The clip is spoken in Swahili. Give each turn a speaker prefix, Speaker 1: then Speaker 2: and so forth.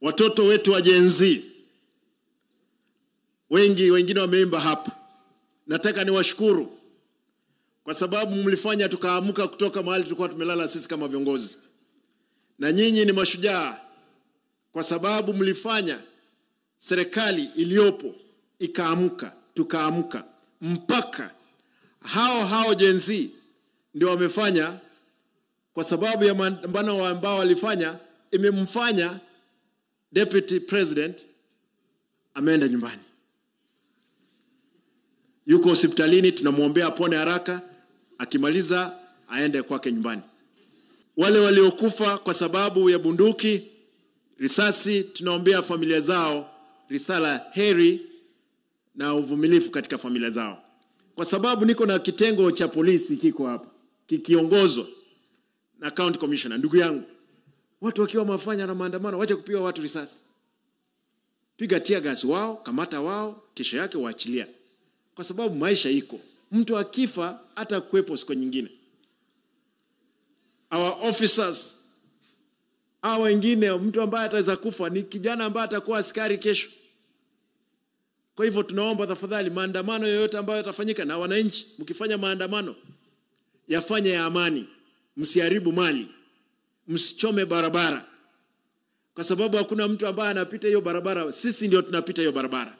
Speaker 1: watoto wetu wa wengi, wengine wameimba hapa. Nataka niwashukuru kwa sababu mlifanya tukaamka kutoka mahali tulikuwa tumelala sisi kama viongozi, na nyinyi ni mashujaa kwa sababu mlifanya serikali iliyopo ikaamka, tukaamka mpaka hao hao jenzi ndio wamefanya, kwa sababu ya mapambano ambao walifanya imemfanya deputy president ameenda nyumbani, yuko hospitalini, tunamwombea apone haraka, akimaliza aende kwake nyumbani. Wale waliokufa kwa sababu ya bunduki, risasi, tunaombea familia zao risala heri na uvumilifu katika familia zao, kwa sababu niko na kitengo cha polisi kiko hapa kikiongozwa na county commissioner ndugu yangu watu wakiwa mafanya na maandamano, wacha kupiga watu risasi, piga tia gasi wao, kamata wao, kesho yake waachilia, kwa sababu maisha iko, mtu akifa hata kuwepo siku nyingine. Our officers au wengine, mtu ambaye ataweza kufa ni kijana ambaye atakuwa askari kesho. Kwa hivyo tunaomba tafadhali, maandamano yoyote ambayo yatafanyika na wananchi, mkifanya maandamano yafanye ya amani, msiharibu mali msichome barabara, kwa sababu hakuna mtu ambaye anapita hiyo barabara. Sisi ndio tunapita hiyo barabara.